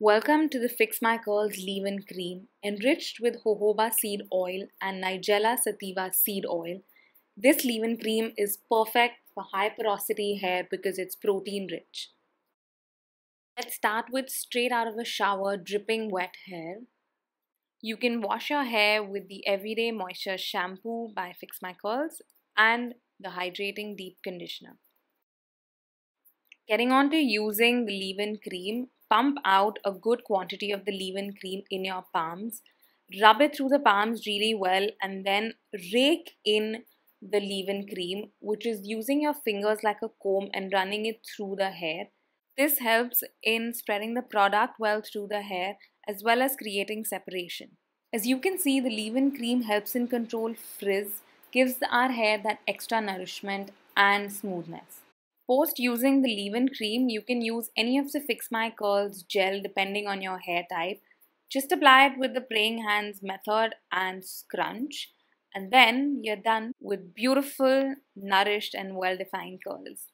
Welcome to the Fix My Curls Leave-In Cream, enriched with jojoba seed oil and Nigella sativa seed oil. This leave-in cream is perfect for high porosity hair because it's protein rich. Let's start with straight out of a shower dripping wet hair. You can wash your hair with the Everyday Moisture Shampoo by Fix My Curls and the Hydrating Deep Conditioner. Getting on to using the leave-in cream, pump out a good quantity of the leave-in cream in your palms. Rub it through the palms really well and then rake in the leave-in cream which is using your fingers like a comb and running it through the hair. This helps in spreading the product well through the hair as well as creating separation. As you can see, the leave-in cream helps in control frizz, gives our hair that extra nourishment and smoothness. Post using the leave-in cream, you can use any of the Fix My Curls gel depending on your hair type. Just apply it with the praying hands method and scrunch and then you're done with beautiful, nourished and well-defined curls.